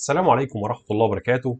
السلام عليكم ورحمة الله وبركاته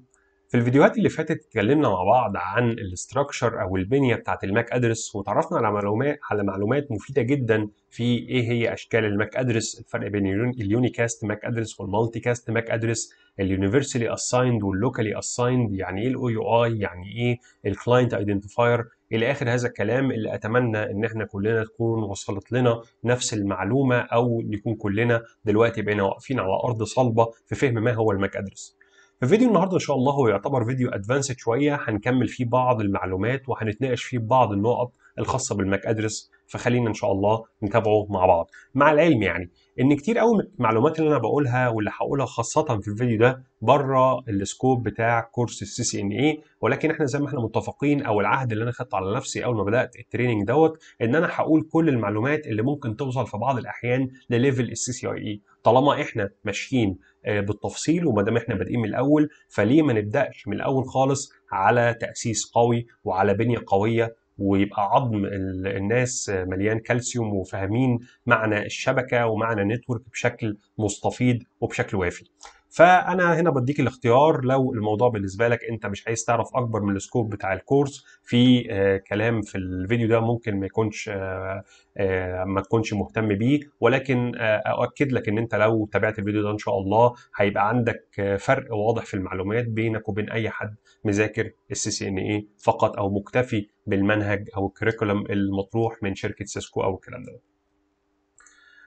في الفيديوهات اللي فاتت اتكلمنا مع بعض عن الاستراكشر او البنية بتاعة الماك ادرس وتعرفنا على معلومات على معلومات مفيدة جدا في ايه هي اشكال الماك ادرس الفرق بين اليونيكاست ماك ادرس والمالتي كاست ماك ادرس اليونيفرسالي اسايند واللوكالي اسايند يعني ايه الاو يو اي يعني ايه الكلاينت ايدنتيفاير الى اخر هذا الكلام اللي اتمنى ان احنا كلنا تكون وصلت لنا نفس المعلومه او نكون كلنا دلوقتي بقينا واقفين على ارض صلبه في فهم ما هو الماك ادرس في فيديو النهارده ان شاء الله هو يعتبر فيديو ادفانسد شويه هنكمل فيه بعض المعلومات وهنتناقش فيه بعض النقط الخاصه بالماك ادرس فخلينا ان شاء الله نتابعه مع بعض مع العلم يعني ان كتير قوي من المعلومات اللي انا بقولها واللي هقولها خاصه في الفيديو ده بره السكوب بتاع كورس السي سي ان اي ولكن احنا زي ما احنا متفقين او العهد اللي انا خدته على نفسي اول ما بدات التريننج دوت ان انا هقول كل المعلومات اللي ممكن توصل في بعض الاحيان لليفل السي سي اي اي طالما احنا ماشيين آه، بالتفصيل وما دام احنا بادئين من الاول فليه ما نبداش من الاول خالص على تاسيس قوي وعلى بنيه قويه ويبقى عظم الناس مليان كالسيوم وفاهمين معنى الشبكه ومعنى النتورك بشكل مستفيض وبشكل وافي فانا هنا بديك الاختيار لو الموضوع بالنسبه لك انت مش عايز تعرف اكبر من السكوب بتاع الكورس في آه، كلام في الفيديو ده ممكن ما يكونش آه، آه، ما تكونش مهتم بيه ولكن اؤكد لك ان انت لو تابعت الفيديو ده ان شاء الله هيبقى عندك فرق واضح في المعلومات بينك وبين اي حد مذاكر السي سي ان اي فقط او مكتفي بالمنهج او الكريكولم المطروح من شركه سيسكو او الكلام ده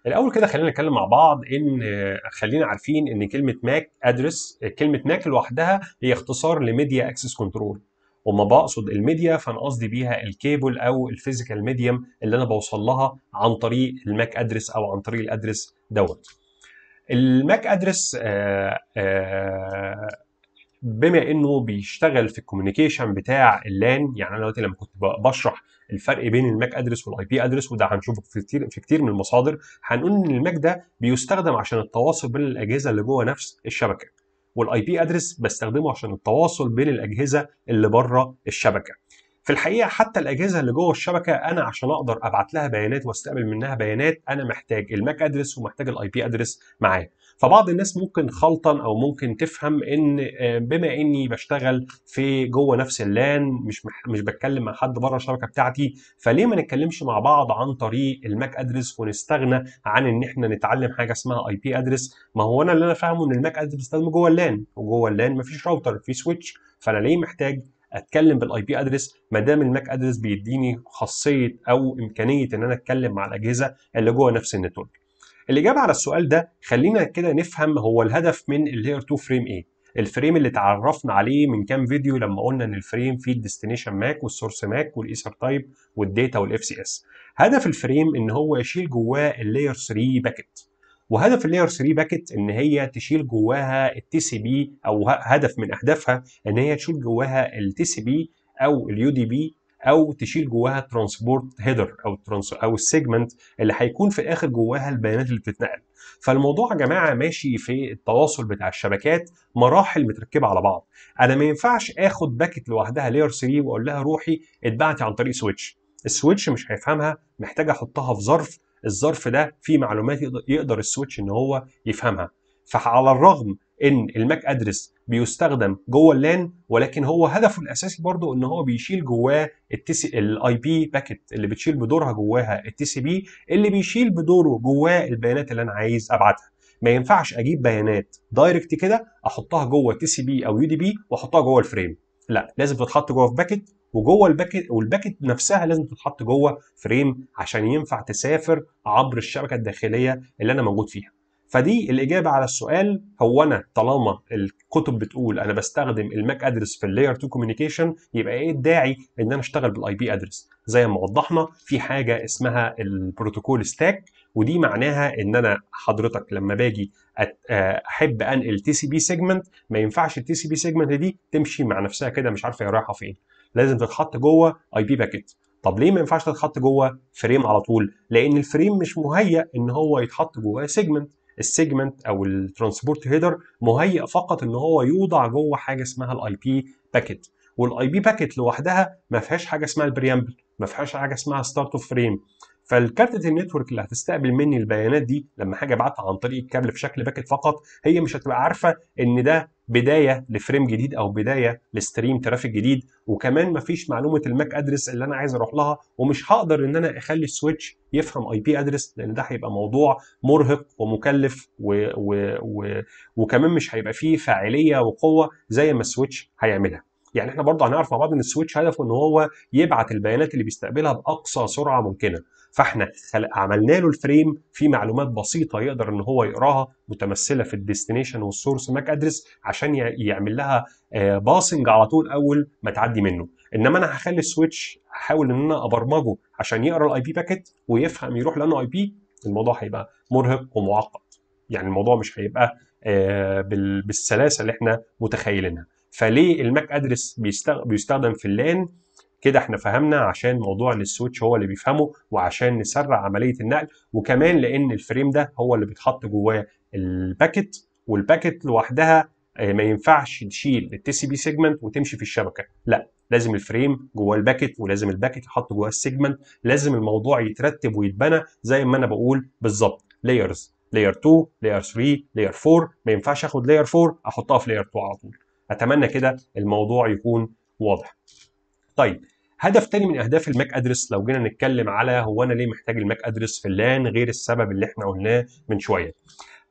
الاول كده خلينا نتكلم مع بعض ان خلينا عارفين ان كلمه ماك ادرس كلمه ماك لوحدها هي اختصار لميديا اكسس كنترول وما بقصد الميديا فانا قصدي بيها الكيبل او الفيزيكال ميديم اللي انا بوصل لها عن طريق الماك ادرس او عن طريق الادرس دوت الماك ادرس آه، آه، بما انه بيشتغل في الكوميونيكيشن بتاع اللان يعني انا دلوقتي لما كنت بشرح الفرق بين الماك ادرس والاي بي ادرس وده هنشوفه في كتير في كتير من المصادر هنقول ان الماك ده بيستخدم عشان التواصل بين الاجهزه اللي جوه نفس الشبكه والاي بي ادرس بستخدمه عشان التواصل بين الاجهزه اللي بره الشبكه في الحقيقه حتى الاجهزه اللي جوه الشبكه انا عشان اقدر ابعت لها بيانات واستقبل منها بيانات انا محتاج الماك ادرس ومحتاج الاي بي ادرس معاه فبعض الناس ممكن خلطا او ممكن تفهم ان آه، بما اني بشتغل في جوه نفس اللان مش مش بتكلم مع حد بره الشبكه بتاعتي فليه ما نتكلمش مع بعض عن طريق الماك ادرس ونستغنى عن ان احنا نتعلم حاجه اسمها اي بي ادرس ما هو انا اللي انا فاهمه ان الماك ادرس ده جوه اللان وجوه اللان مفيش راوتر في سويتش فانا ليه محتاج اتكلم بالاي بي ادرس ما دام الماك ادرس بيديني خاصيه او امكانيه ان انا اتكلم مع الاجهزه اللي جوه نفس النتورك الاجابه على السؤال ده خلينا كده نفهم هو الهدف من اللاير 2 فريم ايه الفريم اللي اتعرفنا عليه من كام فيديو لما قلنا ان الفريم فيه الديستنيشن ماك والسورس ماك والايثر تايب والداتا والاف سي اس هدف الفريم ان هو يشيل جواه اللاير 3 باكت وهدف اللاير 3 باكت ان هي تشيل جواها التي سي بي او هدف من اهدافها ان هي تشيل جواها التي سي بي او اليو دي بي او تشيل جواها ترانسبورت هيدر او الترانس او السيجمنت اللي هيكون في الاخر جواها البيانات اللي بتتنقل فالموضوع يا جماعه ماشي في التواصل بتاع الشبكات مراحل متركبه على بعض انا ما ينفعش اخد باكت لوحدها لاير 3 واقول لها روحي اتبعتي عن طريق سويتش السويتش مش هيفهمها محتاج احطها في ظرف الظرف ده فيه معلومات يقدر السويتش ان هو يفهمها فعلى الرغم ان الماك ادرس بيستخدم جوه اللان ولكن هو هدفه الاساسي برضو ان هو بيشيل جواه التي سي الاي بي باكت اللي بتشيل بدورها جواها التي سي بي اللي بيشيل بدوره جواه البيانات اللي انا عايز ابعتها ما ينفعش اجيب بيانات دايركت كده احطها جوه تي سي بي او يو دي بي واحطها جوه الفريم لا لازم تتحط جوه في باكت وجوه الباكت والباكت نفسها لازم تتحط جوه فريم عشان ينفع تسافر عبر الشبكه الداخليه اللي انا موجود فيها فدي الاجابه على السؤال هو انا طالما الكتب بتقول انا بستخدم الماك ادرس في اللاير 2 كوميونيكيشن يبقى ايه الداعي ان انا اشتغل بالاي بي ادرس زي ما وضحنا في حاجه اسمها البروتوكول ستاك ودي معناها ان انا حضرتك لما باجي آه، احب انقل تي سي بي سيجمنت ما ينفعش التي سي بي سيجمنت دي تمشي مع نفسها كده مش عارفه هي رايحه فين لازم تتحط جوه اي بي باكيت طب ليه ما ينفعش تتحط جوه فريم على طول لان الفريم مش مهيأ ان هو يتحط جواه سيجمنت السيجمنت او الترانسبورت هيدر مهيئ فقط ان هو يوضع جوه حاجه اسمها الاي بي باكيت والاي بي باكيت لوحدها ما فيهاش حاجه اسمها البريامبل ما فيهاش حاجه اسمها ستارت اوف فريم فالكارت النتورك اللي هتستقبل مني البيانات دي لما حاجه ابعتها عن طريق الكابل في شكل باكيت فقط هي مش هتبقى عارفه ان ده بدايه لفريم جديد او بدايه لستريم ترافيك جديد وكمان مفيش معلومه الماك ادرس اللي انا عايز اروح لها ومش هقدر ان انا اخلي السويتش يفهم اي بي ادرس لان ده هيبقى موضوع مرهق ومكلف و... و... و... وكمان مش هيبقى فيه فاعليه وقوه زي ما السويتش هيعملها يعني احنا برضه هنعرف مع بعض ان السويتش هدفه ان هو يبعت البيانات اللي بيستقبلها باقصى سرعه ممكنه فاحنا عملنا له الفريم في معلومات بسيطه يقدر ان هو يقراها متمثله في الديستنيشن والسورس ماك ادرس عشان يعمل لها آه، باسنج على طول اول ما تعدي منه انما انا هخلي السويتش احاول ان انا ابرمجه عشان يقرا الاي بي باكيت ويفهم يروح لانه اي بي الموضوع هيبقى مرهق ومعقد يعني الموضوع مش هيبقى آه، بالسلاسه اللي احنا متخيلينها فليه الماك ادرس بيستخدم في اللان كده احنا فهمنا عشان موضوع السويتش هو اللي بيفهمه وعشان نسرع عمليه النقل وكمان لان الفريم ده هو اللي بيتحط جواه الباكت والباكت لوحدها آه، ما ينفعش تشيل التي سي بي سيجمنت وتمشي في الشبكه لا لازم الفريم جوه الباكت ولازم الباكت يحط جوه السيجمنت لازم الموضوع يترتب ويتبنى زي ما انا بقول بالظبط لايرز لاير 2 لاير 3 لاير 4 ما ينفعش اخد لاير 4 احطها في لاير 2 على طول اتمنى كده الموضوع يكون واضح طيب هدف تاني من اهداف الماك ادرس لو جينا نتكلم على هو انا ليه محتاج الماك ادرس في اللان غير السبب اللي احنا قلناه من شويه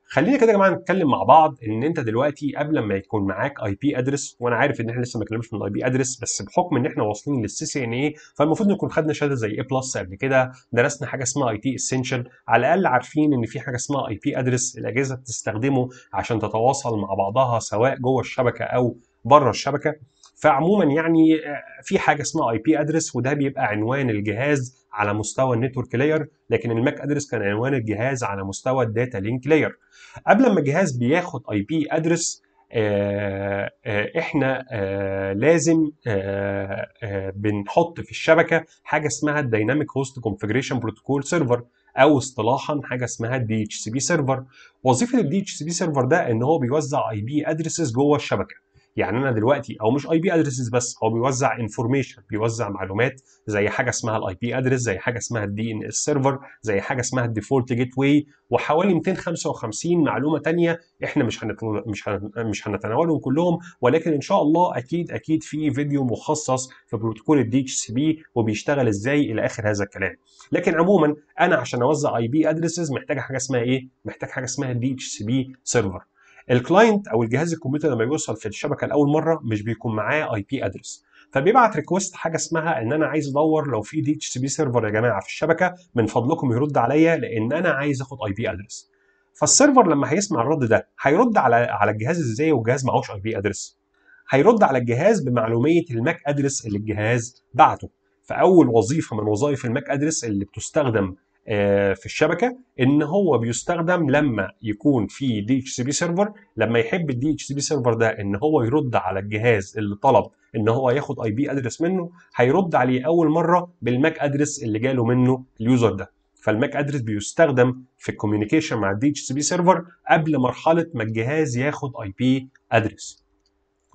خلينا كده يا جماعه نتكلم مع بعض ان انت دلوقتي قبل ما يكون معاك اي بي ادرس وانا عارف ان احنا لسه ما اتكلمناش من الاي بي ادرس بس بحكم ان احنا واصلين للسي سي ان اي فالمفروض نكون خدنا شهاده زي اي بلس قبل كده درسنا حاجه اسمها اي تي اسينشال على الاقل عارفين ان في حاجه اسمها اي بي ادرس الاجهزه بتستخدمه عشان تتواصل مع بعضها سواء جوه الشبكه او بره الشبكه فعموما يعني آه، في حاجه اسمها اي بي ادرس وده بيبقى عنوان الجهاز على مستوى النتورك لاير لكن الماك ادرس كان عنوان الجهاز على مستوى الداتا لينك لاير قبل ما الجهاز بياخد اي بي ادرس احنا آه، لازم آه، بنحط في الشبكه حاجه اسمها الدايناميك هوست كونفيجريشن بروتوكول سيرفر او اصطلاحا حاجه اسمها الدي اتش سي بي سيرفر وظيفه الدي اتش سي بي سيرفر ده ان هو بيوزع اي بي ادريسز جوه الشبكه يعني انا دلوقتي او مش اي بي ادريسز بس هو بيوزع انفورميشن بيوزع معلومات زي حاجه اسمها الاي بي ادريس زي حاجه اسمها الدي ان اس سيرفر زي حاجه اسمها الديفولت جيت واي وحوالي 255 معلومه ثانيه احنا مش مش هن... مش هنتناولهم كلهم ولكن ان شاء الله اكيد اكيد في فيديو مخصص في بروتوكول الدي اتش سي بي وبيشتغل ازاي الى اخر هذا الكلام لكن عموما انا عشان اوزع اي بي ادريسز محتاج حاجه اسمها ايه محتاج حاجه اسمها الدي اتش سي بي سيرفر الكلاينت او الجهاز الكمبيوتر لما بيوصل في الشبكه لاول مره مش بيكون معاه اي بي ادرس فبيبعت ريكوست حاجه اسمها ان انا عايز ادور لو في دي اتش سي بي سيرفر يا جماعه في الشبكه من فضلكم يرد عليا لان انا عايز اخد اي بي ادرس فالسيرفر لما هيسمع الرد ده هيرد على على الجهاز ازاي والجهاز معهوش اي بي ادرس هيرد على الجهاز بمعلوميه الماك ادرس اللي الجهاز بعته فاول وظيفه من وظائف الماك ادرس اللي بتستخدم آه، في الشبكه ان هو بيستخدم لما يكون في دي اتش سي بي سيرفر لما يحب الدي اتش سي بي سيرفر ده ان هو يرد على الجهاز اللي طلب ان هو ياخد اي بي ادرس منه هيرد عليه اول مره بالماك ادرس اللي جاله منه اليوزر ده فالماك ادرس بيستخدم في الكوميونيكيشن مع الدي اتش سي بي سيرفر قبل مرحله ما الجهاز ياخد اي بي ادرس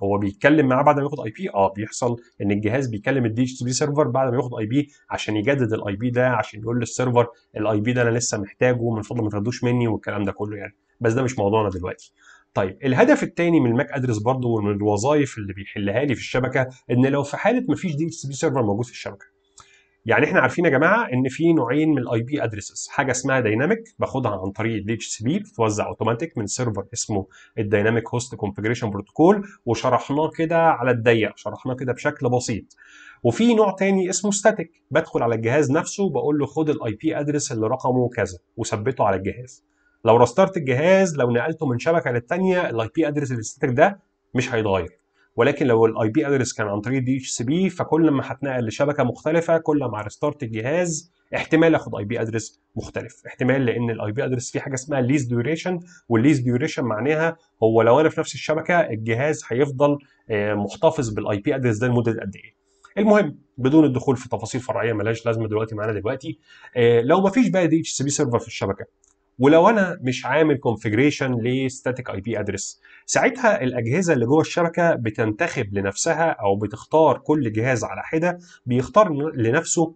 هو بيتكلم معاه بعد ما ياخد اي بي اه بيحصل ان الجهاز بيكلم الدي اتش بي سيرفر بعد ما ياخد اي بي عشان يجدد الاي بي ده عشان يقول للسيرفر الاي بي ده انا لسه محتاجه من فضل ما تاخدوش مني والكلام ده كله يعني بس ده مش موضوعنا دلوقتي طيب الهدف الثاني من الماك ادرس برضه ومن الوظائف اللي بيحلها لي في الشبكه ان لو في حاله ما فيش دي اتش بي سيرفر موجود في الشبكه يعني احنا عارفين يا جماعه ان في نوعين من الاي بي ادريسز حاجه اسمها دايناميك باخدها عن طريق الاتش سي بي بتتوزع اوتوماتيك من سيرفر اسمه الدايناميك هوست كونفجريشن بروتوكول وشرحناه كده على الضيق شرحناه كده بشكل بسيط وفي نوع تاني اسمه ستاتيك بدخل على الجهاز نفسه بقول له خد الاي بي ادريس اللي رقمه كذا وثبته على الجهاز لو رسترت الجهاز لو نقلته من شبكه للتانيه الاي بي ادريس الستاتيك ده مش هيتغير ولكن لو الاي بي ادرس كان عن طريق دي اتش سي بي فكل ما هتنقل لشبكه مختلفه كل ما ريستارت الجهاز احتمال اخد اي بي ادرس مختلف احتمال لان الاي بي ادرس فيه حاجه اسمها ليز ديوريشن والليز ديوريشن معناها هو لو انا في نفس الشبكه الجهاز هيفضل آه، محتفظ بالاي بي ادرس ده لمده قد ايه المهم بدون الدخول في تفاصيل فرعيه ملهاش لازمه دلوقتي معانا دلوقتي آه، لو مفيش بقى دي اتش سي بي سيرفر في الشبكه ولو انا مش عامل كونفجريشن لستاتيك اي بي ادرس ساعتها الاجهزه اللي جوه الشبكه بتنتخب لنفسها او بتختار كل جهاز على حده بيختار لنفسه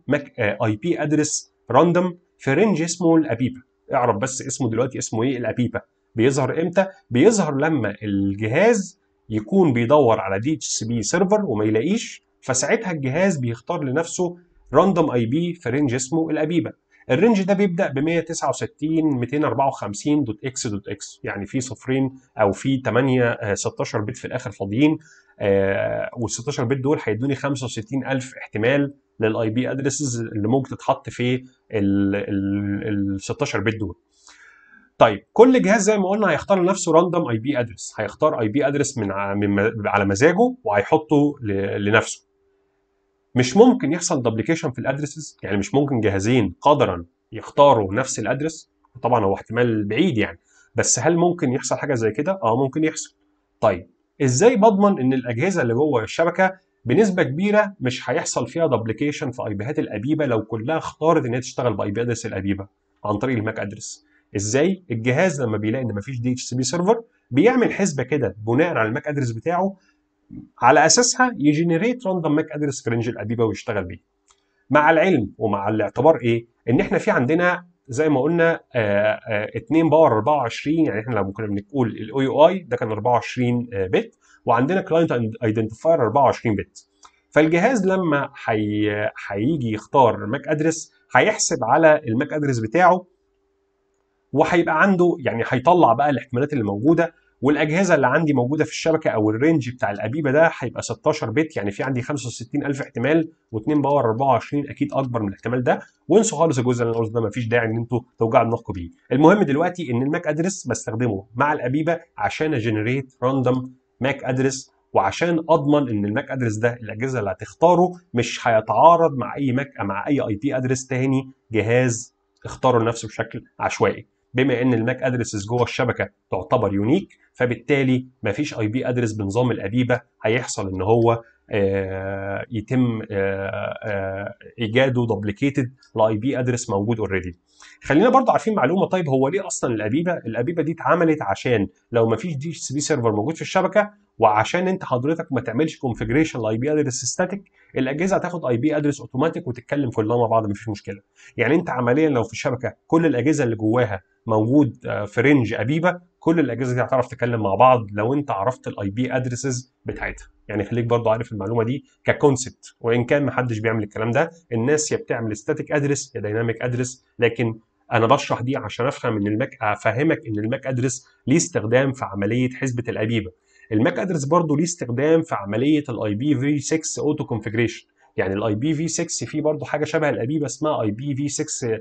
اي بي ادرس راندوم في رينج اسمه الابيبا اعرف بس اسمه دلوقتي اسمه ايه الابيبا بيظهر امتى بيظهر لما الجهاز يكون بيدور على دي اتش سي بي سيرفر وما يلاقيش فساعتها الجهاز بيختار لنفسه راندوم اي بي في رينج اسمه الابيبا الرينج ده بيبدا ب 169 254 دوت اكس دوت اكس يعني في صفرين او في 8 16 بت في الاخر فاضيين وال 16 بت دول هيدوني 65000 احتمال للاي بي ادريسز اللي ممكن تتحط في ال 16 بت دول طيب كل جهاز زي ما قلنا هيختار لنفسه راندوم اي بي ادرس هيختار اي بي ادرس من على مزاجه وهيحطه لنفسه مش ممكن يحصل دوبليكيشن في الادرسز يعني مش ممكن جهازين قدرا يختاروا نفس الادرس طبعا هو احتمال بعيد يعني بس هل ممكن يحصل حاجه زي كده اه ممكن يحصل طيب ازاي بضمن ان الاجهزه اللي جوه الشبكه بنسبه كبيره مش هيحصل فيها دوبليكيشن في اي بيهات الابيبه لو كلها اختارت ان هي تشتغل باي بي ادرس الابيبه عن طريق الماك ادرس ازاي الجهاز لما بيلاقي ان مفيش دي اتش سي بي سيرفر بيعمل حسبه كده بناء على الماك ادرس بتاعه على اساسها يجنريت راندوم ماك ادرس في رينج الانبيبه ويشتغل بيه مع العلم ومع الاعتبار ايه ان احنا في عندنا زي ما قلنا 2 آه، آه، باور 24 يعني احنا لو كنا بنقول الاو يو اي ده كان 24 بت آه، وعندنا كلاينت ايدنتيفاير 24 بت فالجهاز لما هيجي حي... يختار ماك ادرس هيحسب على الماك ادرس بتاعه وهيبقى عنده يعني هيطلع بقى الاحتمالات اللي موجوده والاجهزه اللي عندي موجوده في الشبكه او الرينج بتاع الابيبه ده هيبقى 16 بت يعني في عندي 65000 احتمال و2 باور 24 اكيد اكبر من الاحتمال ده وانسوا خالص الجزء اللي انا قلته ده مفيش داعي ان انتوا توجعوا دماغكم بيه المهم دلوقتي ان الماك ادرس بستخدمه مع الابيبه عشان اجنريت راندوم ماك ادرس وعشان اضمن ان الماك ادرس ده الاجهزه اللي هتختاره مش هيتعارض مع اي ماك مع اي اي بي ادرس تاني جهاز اختاره لنفسه بشكل عشوائي بما ان الماك ادريسز جوه الشبكه تعتبر يونيك فبالتالي ما فيش اي بي ادريس بنظام الابيبه هيحصل ان هو آه، يتم آه، آه، ايجاده دوبليكيتد لاي بي ادريس موجود اوريدي خلينا برضه عارفين معلومه طيب هو ليه اصلا الابيبه الابيبه دي اتعملت عشان لو ما فيش دي اس بي سيرفر موجود في الشبكه وعشان انت حضرتك ما تعملش كونفجريشن لاي بي ادرس ستاتيك الاجهزه هتاخد اي بي ادرس اوتوماتيك وتتكلم كلها مع بعض مفيش مشكله يعني انت عمليا لو في الشبكه كل الاجهزه اللي جواها موجود آه، في رينج ابيبه كل الاجهزه دي هتعرف تتكلم مع بعض لو انت عرفت الاي بي ادريسز بتاعتها يعني خليك برضو عارف المعلومه دي ككونسبت وان كان محدش بيعمل الكلام ده الناس يا بتعمل ستاتيك ادرس يا دايناميك ادرس لكن انا بشرح دي عشان افهم ان الماك افهمك ان الماك ادرس ليه استخدام في عمليه حسبه الابيبه الماك ادرس برضه ليه استخدام في عمليه الاي بي في 6 اوتو كونفيجريشن يعني الاي بي في 6 في برضه حاجه شبه الابيبه اسمها اي بي في 6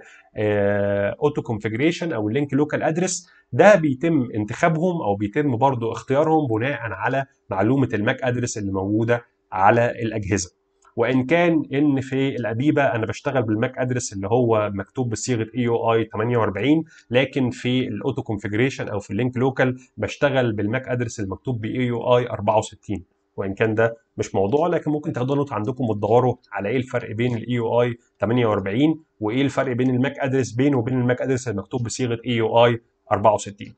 اوتو كونفيجريشن او اللينك لوكال ادرس ده بيتم انتخابهم او بيتم برضه اختيارهم بناء على معلومه الماك ادرس اللي موجوده على الاجهزه وان كان ان في الابيبه انا بشتغل بالماك ادرس اللي هو مكتوب بصيغه اي او اي 48 لكن في الاوتو كونفيجريشن او في اللينك لوكال بشتغل بالماك ادرس المكتوب باي او اي 64 وان كان ده مش موضوع لكن ممكن تاخدوا نوت عندكم وتدوروا على ايه الفرق بين الاي او اي 48 وايه الفرق بين الماك ادرس بينه وبين الماك ادرس المكتوب بصيغه اي او اي 64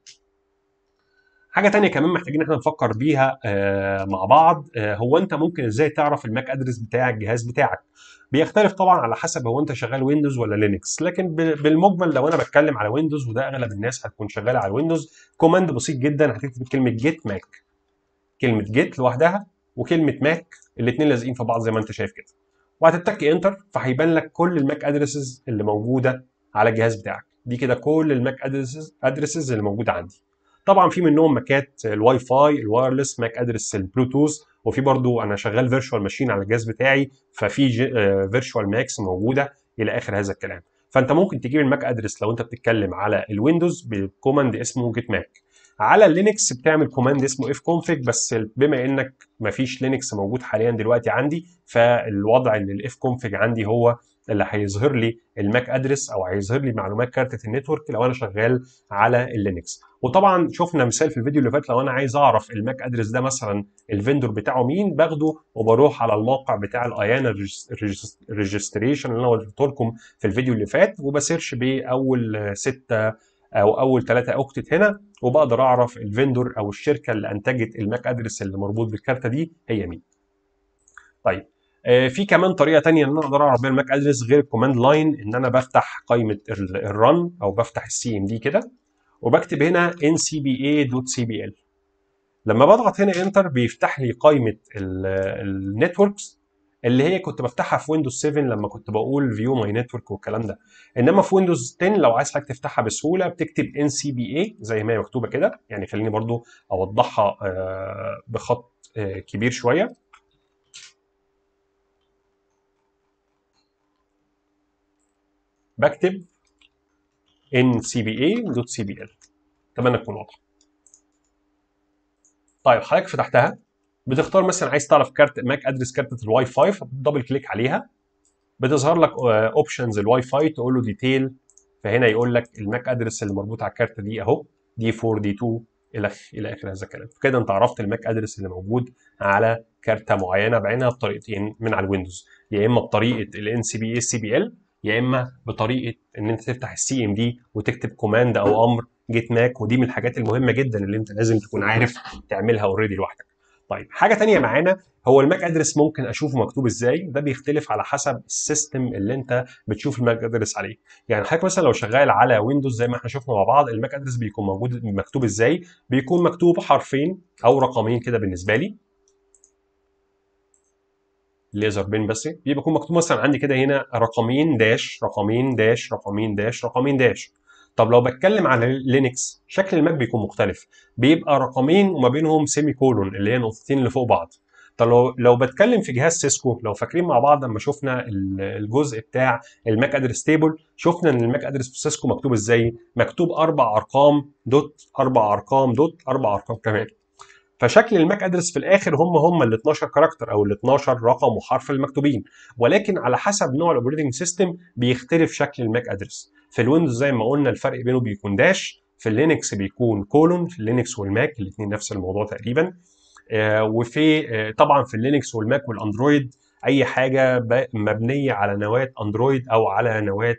حاجه تانية كمان محتاجين احنا نفكر بيها آه، مع بعض آه، هو انت ممكن ازاي تعرف الماك ادرس بتاع الجهاز بتاعك بيختلف طبعا على حسب هو انت شغال ويندوز ولا لينكس لكن بالمجمل لو انا بتكلم على ويندوز وده اغلب الناس هتكون شغاله على ويندوز كوماند بسيط جدا هتكتب كلمه جيت ماك كلمه جيت لوحدها وكلمه ماك الاثنين لازقين في بعض زي ما انت شايف كده وهتتك انتر فهيبان لك كل الماك ادريسز اللي موجوده على الجهاز بتاعك دي كده كل الماك ادريسز ادريسز اللي موجوده عندي طبعا في منهم ماكات الواي فاي الوايرلس ماك ادرس البلوتوث وفي برضو انا شغال فيرتشوال ماشين على الجهاز بتاعي ففي فيرتشوال آه، ماكس موجوده الى اخر هذا الكلام فانت ممكن تجيب الماك ادرس لو انت بتتكلم على الويندوز بالكوماند اسمه جيت ماك على اللينكس بتعمل كوماند اسمه اف كونفج بس بما انك مفيش لينكس موجود حاليا دلوقتي عندي فالوضع ان الاف كونفج عندي هو اللي هيظهر لي الماك ادرس او هيظهر لي معلومات كارتة النتورك لو انا شغال على اللينكس وطبعا شفنا مثال في الفيديو اللي فات لو انا عايز اعرف الماك ادرس ده مثلا الفندور بتاعه مين باخده وبروح على الموقع بتاع الايانا ريجستريشن اللي انا قلت لكم في الفيديو اللي فات وبسيرش باول ستة او اول ثلاثة اوكتت هنا وبقدر اعرف الفندور او الشركه اللي انتجت الماك ادرس اللي مربوط بالكارته دي هي مين. طيب آه، في كمان طريقه تانية ان انا اقدر اعرف بيها الماك ادرس غير الكوماند لاين ان انا بفتح قائمه الرن او بفتح السي ام دي كده وبكتب هنا ncba.cbl لما بضغط هنا انتر بيفتح لي قائمه النتوركس اللي هي كنت بفتحها في ويندوز 7 لما كنت بقول فيو ماي نتورك والكلام ده انما في ويندوز 10 لو عايز حضرتك تفتحها بسهوله بتكتب ان سي بي اي زي ما هي مكتوبه كده يعني خليني برضو اوضحها آه، بخط آه، كبير شويه بكتب ان سي بي اي دوت سي بي ال اتمنى تكون واضحه طيب حضرتك فتحتها بتختار مثلا عايز تعرف كارت ماك ادرس كارت الواي فاي فدبل كليك عليها بتظهر لك اوبشنز آه، الواي فاي تقول له ديتيل فهنا يقول لك الماك ادرس اللي مربوط على الكارت دي اهو دي 4 دي 2 الى الى اخر هذا الكلام كده انت عرفت الماك ادرس اللي موجود على كارته معينه بعينها بطريقتين من على الويندوز يا اما بطريقه الان سي بي اي سي بي ال يا اما بطريقه ان انت تفتح السي ام دي وتكتب كوماند او امر جيت ماك ودي من الحاجات المهمه جدا اللي انت لازم تكون عارف تعملها اوريدي لوحدك طيب حاجه تانية معانا هو الماك ادرس ممكن اشوفه مكتوب ازاي ده بيختلف على حسب السيستم اللي انت بتشوف الماك ادرس عليه يعني حضرتك مثلا لو شغال على ويندوز زي ما احنا شفنا مع بعض الماك ادرس بيكون موجود مكتوب ازاي بيكون مكتوب حرفين او رقمين كده بالنسبه لي الليزر بين بس بيبقى يكون مكتوب مثلا عندي كده هنا رقمين داش رقمين داش رقمين داش رقمين داش طب لو بتكلم على لينكس شكل الماب بيكون مختلف بيبقى رقمين وما بينهم سيمي كولون اللي هي نقطتين اللي فوق بعض طب لو لو بتكلم في جهاز سيسكو لو فاكرين مع بعض لما شفنا الجزء بتاع الماك ادرس تيبل شفنا ان الماك ادرس في سيسكو مكتوب ازاي مكتوب اربع ارقام دوت اربع ارقام دوت اربع ارقام كمان فشكل الماك ادرس في الاخر هم هم ال 12 كاركتر او ال 12 رقم وحرف المكتوبين ولكن على حسب نوع الاوبريتنج سيستم بيختلف شكل الماك ادرس في الويندوز زي ما قلنا الفرق بينه بيكون داش في اللينكس بيكون كولون في اللينكس والماك الاثنين نفس الموضوع تقريبا آه وفي آه طبعا في اللينكس والماك والاندرويد اي حاجه مبنيه على نواه اندرويد او على نواه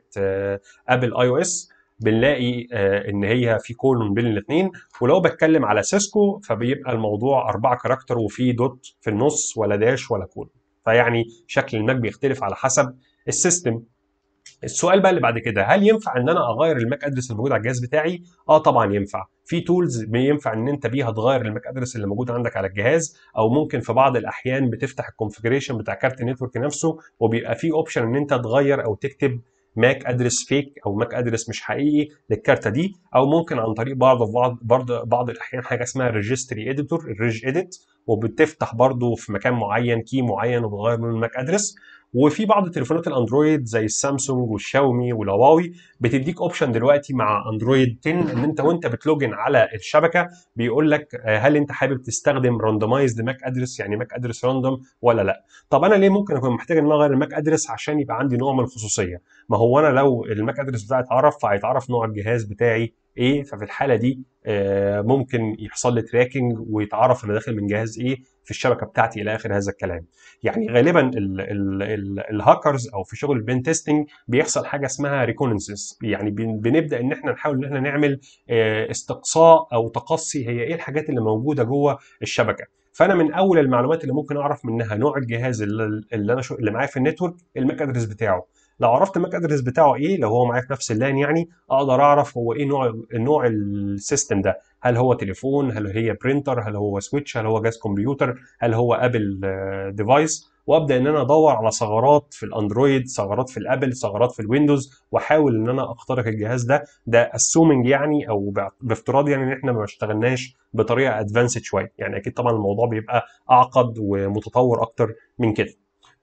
ابل اي او اس بنلاقي آه، ان هي في كولون بين الاثنين ولو بتكلم على سيسكو فبيبقى الموضوع اربعه كاركتر وفي دوت في النص ولا داش ولا كولون فيعني شكل الماك بيختلف على حسب السيستم السؤال بقى اللي بعد كده هل ينفع ان انا اغير الماك ادرس الموجود على الجهاز بتاعي اه طبعا ينفع في تولز بينفع ان انت بيها تغير الماك ادرس اللي موجود عندك على الجهاز او ممكن في بعض الاحيان بتفتح الكونفجريشن بتاع كارت النتورك نفسه وبيبقى في اوبشن ان انت تغير او تكتب ماك ادرس فيك او ماك ادرس مش حقيقي للكارته دي او ممكن عن طريق بعض بعض بعض, بعض الاحيان حاجه اسمها ريجستري اديتور الريج اديت وبتفتح برضه في مكان معين كي معين وبتغير من الماك ادرس وفي بعض تليفونات الاندرويد زي السامسونج والشاومي والهواوي بتديك اوبشن دلوقتي مع اندرويد 10 ان انت وانت بتلوجن على الشبكه بيقول لك آه، هل انت حابب تستخدم راندمايزد ماك ادرس يعني ماك ادرس راندوم ولا لا طب انا ليه ممكن اكون محتاج ان انا اغير الماك ادرس عشان يبقى عندي نوع من الخصوصيه ما هو انا لو الماك ادرس بتاعي اتعرف فهيتعرف نوع الجهاز بتاعي ايه ففي الحاله دي آه، ممكن يحصل لي تراكنج ويتعرف انا داخل من جهاز ايه في الشبكه بتاعتي الى اخر هذا الكلام يعني غالبا الهاكرز او في شغل البين تيستنج بيحصل حاجه اسمها ريكونسنس يعني بنبدا ان احنا نحاول ان احنا نعمل آه، استقصاء او تقصي هي ايه الحاجات اللي موجوده جوه الشبكه فانا من اول المعلومات اللي ممكن اعرف منها نوع الجهاز اللي انا اللي معايا في النتورك الماك بتاعه لو عرفت الماك ادرس بتاعه ايه لو هو معايا في نفس اللان يعني اقدر اعرف هو ايه نوع نوع السيستم ده هل هو تليفون هل هي برينتر هل هو سويتش هل هو جهاز كمبيوتر هل هو ابل آه، ديفايس وابدا ان انا ادور على ثغرات في الاندرويد ثغرات في الابل ثغرات في الويندوز واحاول ان انا اخترق الجهاز ده ده اسومنج يعني او بافتراض يعني ان احنا ما اشتغلناش بطريقه ادفانسد شويه يعني اكيد طبعا الموضوع بيبقى اعقد ومتطور اكتر من كده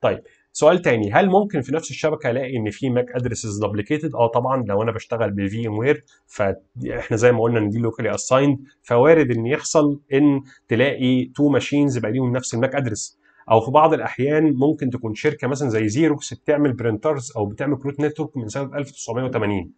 طيب سؤال تاني هل ممكن في نفس الشبكه الاقي ان في ماك ادريسز دبليكيتد اه طبعا لو انا بشتغل بفي ام وير فاحنا زي ما قلنا ان دي لوكالي اسايند فوارد ان يحصل ان تلاقي تو ماشينز يبقى ليهم نفس الماك ادرس او في بعض الاحيان ممكن تكون شركه مثلا زي زيروكس بتعمل برنترز او بتعمل كروت نتورك من سنه 1980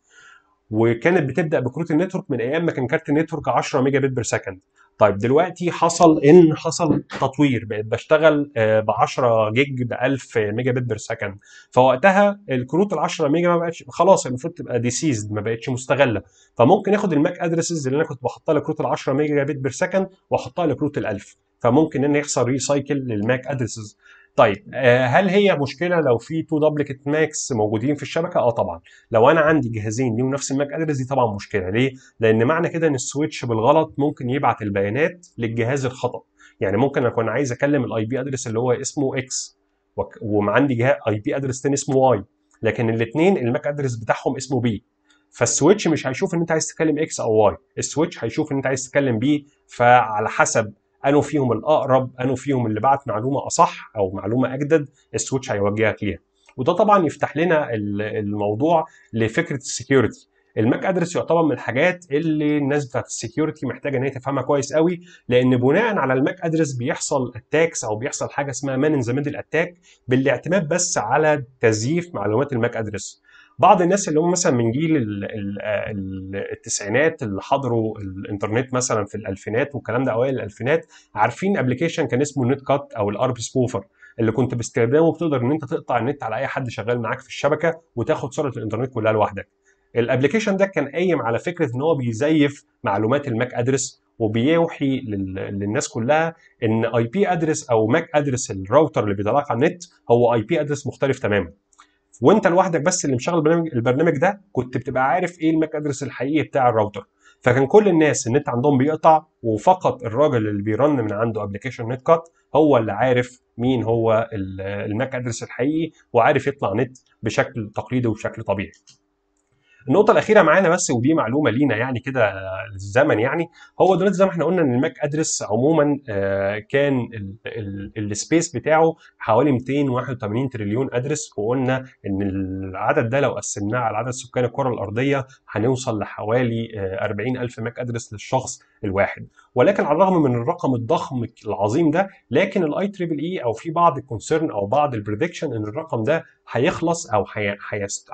وكانت بتبدا بكروت النتورك من ايام ما كان كارت النتورك 10 ميجا بت بير سكند طيب دلوقتي حصل ان حصل تطوير بقيت بشتغل آه، ب 10 جيج ب 1000 ميجا بت بير سكند فوقتها الكروت ال 10 ميجا ما بقتش خلاص المفروض تبقى ديسيزد ما بقتش مستغله فممكن اخد الماك ادريسز اللي انا كنت بحطها لكروت ال 10 ميجا بت بير سكند واحطها لكروت ال 1000 فممكن ان يحصل ريسايكل للماك ادريسز طيب آه، هل هي مشكله لو في تو دبليكيت ماكس موجودين في الشبكه؟ اه طبعا، لو انا عندي جهازين ليهم نفس الماك ادرس دي طبعا مشكله، ليه؟ لان معنى كده ان السويتش بالغلط ممكن يبعت البيانات للجهاز الخطا، يعني ممكن اكون عايز اكلم الاي بي ادرس اللي هو اسمه اكس وعندي جهاز اي بي ادرس تاني اسمه واي، لكن الاثنين الماك ادرس بتاعهم اسمه بي، فالسويتش مش هيشوف ان انت عايز تكلم اكس او واي، السويتش هيشوف ان انت عايز تكلم بي فعلى حسب انه فيهم الاقرب انه فيهم اللي بعت معلومه اصح او معلومه اجدد السويتش هيوجهك ليها وده طبعا يفتح لنا الموضوع لفكره السكيورتي الماك ادرس يعتبر من الحاجات اللي الناس بتاعت السكيورتي محتاجه ان هي تفهمها كويس قوي لان بناء على الماك ادرس بيحصل اتاكس او بيحصل حاجه اسمها مان ان ذا ميدل اتاك بالاعتماد بس على تزييف معلومات الماك ادرس بعض الناس اللي هم مثلا من جيل التسعينات اللي حضروا الانترنت مثلا في الالفينات والكلام ده اوائل الالفينات عارفين ابلكيشن كان اسمه نت كات او الار سبوفر اللي كنت باستخدامه بتقدر ان انت تقطع النت على اي حد شغال معاك في الشبكه وتاخد سرعه الانترنت كلها لوحدك الابلكيشن ده كان قايم على فكره ان هو بيزيف معلومات الماك ادرس وبيوحي للناس كلها ان اي بي ادرس او ماك ادرس الراوتر اللي بيطلعك على النت هو اي بي ادرس مختلف تماما وانت لوحدك بس اللي مشغل البرنامج, البرنامج ده كنت بتبقى عارف ايه الماك ادرس الحقيقي بتاع الراوتر فكان كل الناس النت عندهم بيقطع وفقط الراجل اللي بيرن من عنده ابلكيشن نت كات هو اللي عارف مين هو الماك ادرس الحقيقي وعارف يطلع نت بشكل تقليدي وبشكل طبيعي النقطه الاخيره معانا بس ودي معلومه لينا يعني كده الزمن يعني هو دلوقتي زي ما احنا قلنا ان الماك ادرس عموما آه، كان السبيس بتاعه حوالي 281 تريليون ادرس وقلنا ان العدد ده لو قسمناه على عدد سكان الكره الارضيه هنوصل لحوالي 40 آه، ألف ماك ادرس للشخص الواحد ولكن على الرغم من الرقم الضخم العظيم ده لكن الاي تريبل اي او في بعض الكونسيرن او بعض البريدكشن ان الرقم ده هيخلص او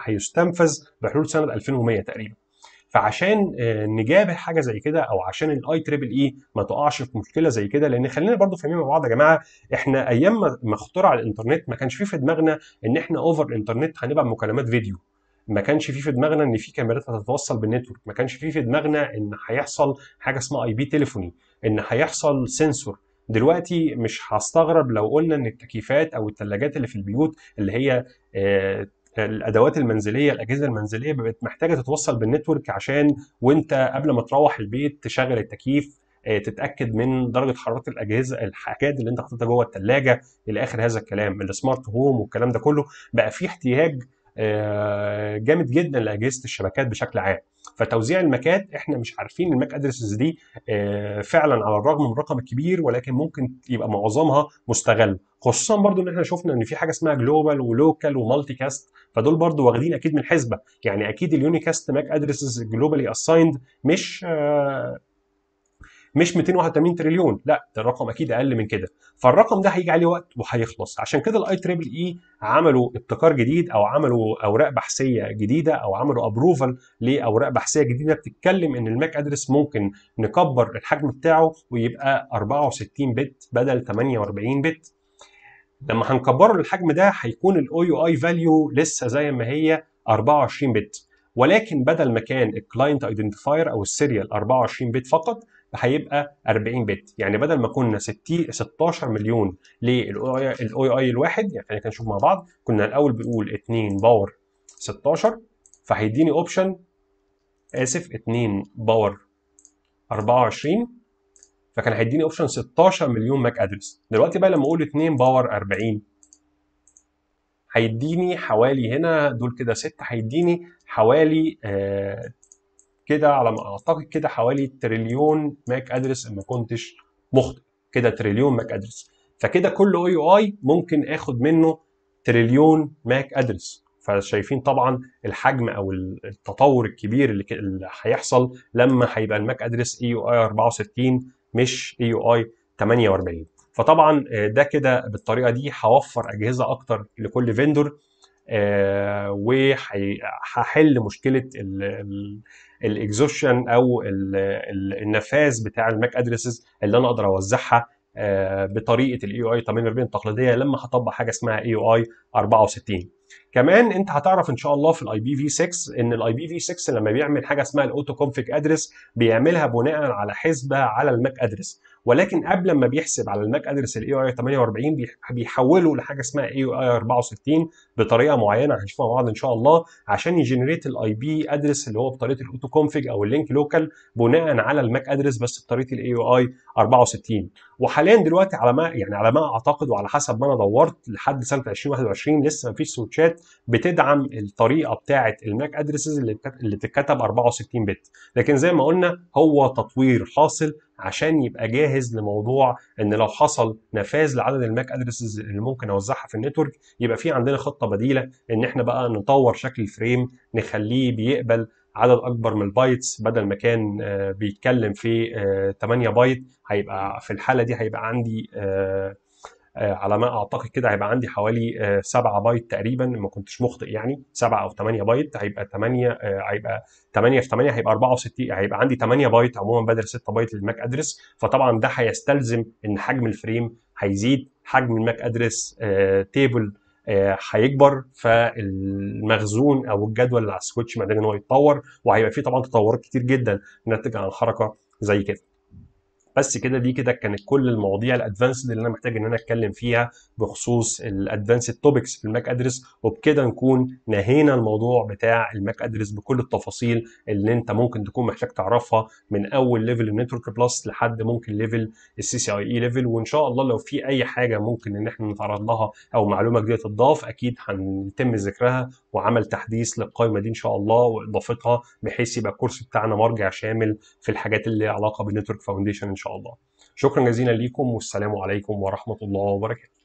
هيستنفذ بحلول سنه 2100 تقريبا فعشان آه، نجابه حاجه زي كده او عشان الاي تريبل اي ما تقعش في مشكله زي كده لان خلينا برضو فاهمين مع بعض يا جماعه احنا ايام ما اخترع الانترنت ما كانش في في دماغنا ان احنا اوفر انترنت هنبقى مكالمات فيديو ما كانش في في دماغنا ان في كاميرات هتتوصل بالنتورك ما كانش في في دماغنا ان هيحصل حاجه اسمها اي بي تليفوني ان هيحصل سنسور دلوقتي مش هستغرب لو قلنا ان التكييفات او الثلاجات اللي في البيوت اللي هي آه، الادوات المنزليه الاجهزه المنزليه بقت محتاجه تتوصل بالنتورك عشان وانت قبل ما تروح البيت تشغل التكييف آه، تتاكد من درجه حراره الاجهزه الحاجات اللي انت حاططها جوه الثلاجه الى اخر هذا الكلام السمارت هوم والكلام ده كله بقى في احتياج آه، جامد جدا لاجهزه الشبكات بشكل عام فتوزيع المكات احنا مش عارفين الماك ادريسز دي آه، فعلا على الرغم من الرقم الكبير ولكن ممكن يبقى معظمها مستغل خصوصا برضو ان احنا شفنا ان في حاجه اسمها جلوبال ولوكال ومالتي كاست فدول برضو واخدين اكيد من الحسبه يعني اكيد اليونيكاست ماك ادريسز جلوبالي اسايند مش آه، مش 281 تريليون لا ده الرقم اكيد اقل من كده فالرقم ده هيجي عليه وقت وهيخلص عشان كده الاي تريبل اي عملوا ابتكار جديد او عملوا اوراق بحثيه جديده او عملوا ابروفل لاوراق بحثيه جديده بتتكلم ان الماك ادرس ممكن نكبر الحجم بتاعه ويبقى 64 بت بدل 48 بت لما هنكبره للحجم ده هيكون الاو يو اي فاليو لسه زي ما هي 24 بت ولكن بدل ما كان الكلاينت ايدنتيفاير او السيريال 24 بت فقط فهيبقى 40 بت يعني بدل ما كنا 60 16 مليون للاو اي الواحد يعني خلينا نشوف مع بعض كنا الاول بنقول 2 باور 16 فهيديني اوبشن اسف 2 باور 24 فكان هيديني اوبشن 16 مليون ماك ادرس دلوقتي بقى لما اقول 2 باور 40 هيديني حوالي هنا دول كده 6 هيديني حوالي آه، كده على ما اعتقد كده حوالي تريليون ماك ادرس ان ما كنتش مخطئ كده تريليون ماك ادرس فكده كل او يو اي ممكن اخد منه تريليون ماك ادرس فشايفين طبعا الحجم او التطور الكبير اللي هيحصل لما هيبقى الماك ادرس اي يو اي 64 مش اي يو اي 48 فطبعا آه، ده كده بالطريقه دي هوفر اجهزه اكتر لكل فيندور آه، وهحل مشكله الاكزوشن او النفاذ بتاع الماك ادريسز اللي انا اقدر اوزعها آه، بطريقه الاي اي 48 التقليديه لما هطبق حاجه اسمها اي اي 64 كمان انت هتعرف ان شاء الله في الاي بي في 6 ان الاي بي في 6 لما بيعمل حاجه اسمها الاوتو كونفيج ادرس بيعملها بناء على حسبه على الماك ادرس ولكن قبل ما بيحسب على الماك ادرس الاي اي 48 بيحوله لحاجه اسمها اي اي 64 بطريقه معينه هنشوفها مع بعض ان شاء الله عشان يجنريت الاي بي ادرس اللي هو بطريقه الاوتو كونفج او اللينك لوكال بناء على الماك ادرس بس بطريقه الاي اي 64 وحاليا دلوقتي على ما يعني على ما اعتقد وعلى حسب ما انا دورت لحد سنه 2021 لسه ما فيش سويتشات بتدعم الطريقه بتاعه الماك ادرسز اللي بتتكتب 64 بت لكن زي ما قلنا هو تطوير حاصل عشان يبقى جاهز لموضوع ان لو حصل نفاذ لعدد الماك ادريسز اللي ممكن اوزعها في النتورك يبقى في عندنا خطه بديله ان احنا بقى نطور شكل الفريم نخليه بيقبل عدد اكبر من البايتس بدل ما كان آه، بيتكلم في 8 آه، بايت هيبقى في الحاله دي هيبقى عندي آه، آه، على ما اعتقد كده هيبقى عندي حوالي 7 آه، بايت تقريبا ما كنتش مخطئ يعني 7 او 8 بايت هيبقى 8 آه، هيبقى 8 في 8 هيبقى 64 هيبقى عندي 8 بايت عموما بدل 6 بايت للماك ادرس فطبعا ده هيستلزم ان حجم الفريم هيزيد حجم الماك ادرس تيبل هيكبر فالمخزون او الجدول اللي على السويتش محتاج ان هو يتطور وهيبقى فيه طبعا تطورات كتير جدا ناتجه عن حركه زي كده بس كده دي كده كانت كل المواضيع الادفانسد اللي انا محتاج ان انا اتكلم فيها بخصوص الادفانسد توبكس في الماك ادرس وبكده نكون نهينا الموضوع بتاع الماك ادرس بكل التفاصيل اللي انت ممكن تكون محتاج تعرفها من اول ليفل النتورك بلس لحد ممكن ليفل السي سي اي اي ليفل وان شاء الله لو في اي حاجه ممكن ان احنا نتعرض لها او معلومه جديده تضاف اكيد هنتم ذكرها وعمل تحديث للقائمه دي ان شاء الله واضافتها بحيث يبقى الكورس بتاعنا مرجع شامل في الحاجات اللي علاقه بالنتورك فاونديشن ان شاء الله الله شكرا جزيلا ليكم والسلام عليكم ورحمه الله وبركاته